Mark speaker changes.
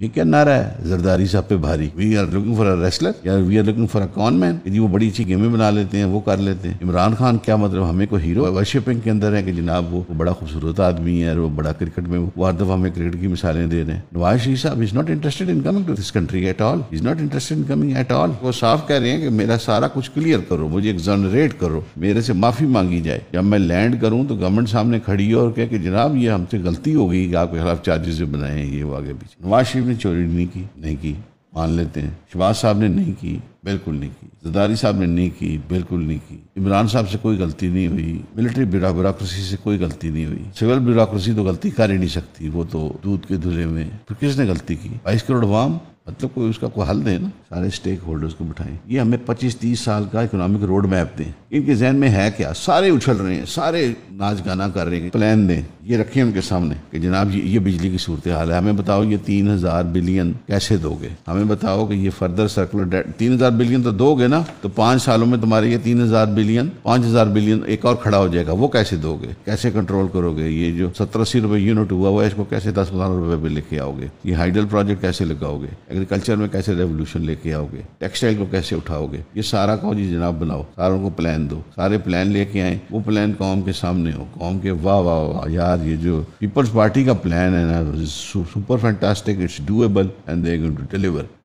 Speaker 1: ये क्या नारा है जरदारी साहब पे भारी we are looking for a wrestler या we are looking for a con man यदि वो बड़ी अच्छी गेमें बना लेते हैं वो कर लेते हैं इमरान खान क्या मतलब हमें को हीरो वर्शिपिंग के अंदर है कि जनाब वो बड़ा खूबसूरत आदमी है और वो बड़ा क्रिकेट में वो हर दफा हमें क्रिकेट की मिसालें दे रहे हैं नवाज शरीफ साहब is not interested in coming to this country at all is not interested in coming at all वो साफ कह रहे हैं कि मेरा सारा कुछ क्लियर करो मुझे एग्जनरेट करो मेरे से माफी मांगी जाए जब मैं लैंड करूँ तो गवर्नमेंट सामने खड़ी हो और कह कि जनाब ये हमसे गलती हो गई कि आपके खिलाफ चार्जेस बनाए ये वो आगे पीछे नवाज शरीफ साहिब ने चोरी नहीं की नहीं की मान लेते हैं शिवाज साहब ने नहीं की बिल्कुल नहीं की जदारी साहब ने नहीं की बिल्कुल नहीं की इमरान साहब से कोई गलती नहीं हुई मिलिट्री ब्यूरोक्रेसी से कोई गलती नहीं हुई सिविल ब्यूरोक्रेसी तो गलती कर ही नहीं सकती वो तो दूध के धुले में फिर तो किसने गलती की बाईस करोड़ वाम मतलब कोई उसका कोई हल दे ना सारे स्टेक होल्डर्स को बिठाएं ये हमें 25-30 साल का इकोनॉमिक रोड मैप दें इनके जहन में है क्या सारे उछल रहे हैं सारे नाच गाना कर रहे हैं प्लान दें ये रखें उनके सामने कि जनाब ये, ये बिजली की सूरत हाल है हमें बताओ ये तीन हज़ार बिलियन कैसे दोगे हमें बताओ कि ये फर्दर सर्कुलर डेट तीन हज़ार बिलियन तो दोगे ना तो पांच सालों में तुम्हारे ये तीन हज़ार बिलियन पांच हज़ार बिलियन एक और खड़ा हो जाएगा वो कैसे दोगे कैसे कंट्रोल करोगे ये जो सत्तर अस्सी रुपए यूनिट हुआ हुआ है इसको कैसे दस हज़ार रुपए पे लेके आओगे ये हाइडल प्रोजेक्ट कैसे लगाओगे एग्रीकल्चर में कैसे रेवोल्यूशन लेके आओगे टेक्सटाइल को कैसे उठाओगे ये सारा कहो जी जनाब बनाओ सारों को प्लान दो सारे प्लान लेके आए वो प्लान कौम के सामने सामने हो कौम के वाह वाह वाह यार ये जो पीपल्स पार्टी का प्लान है ना super fantastic it's doable and they going to deliver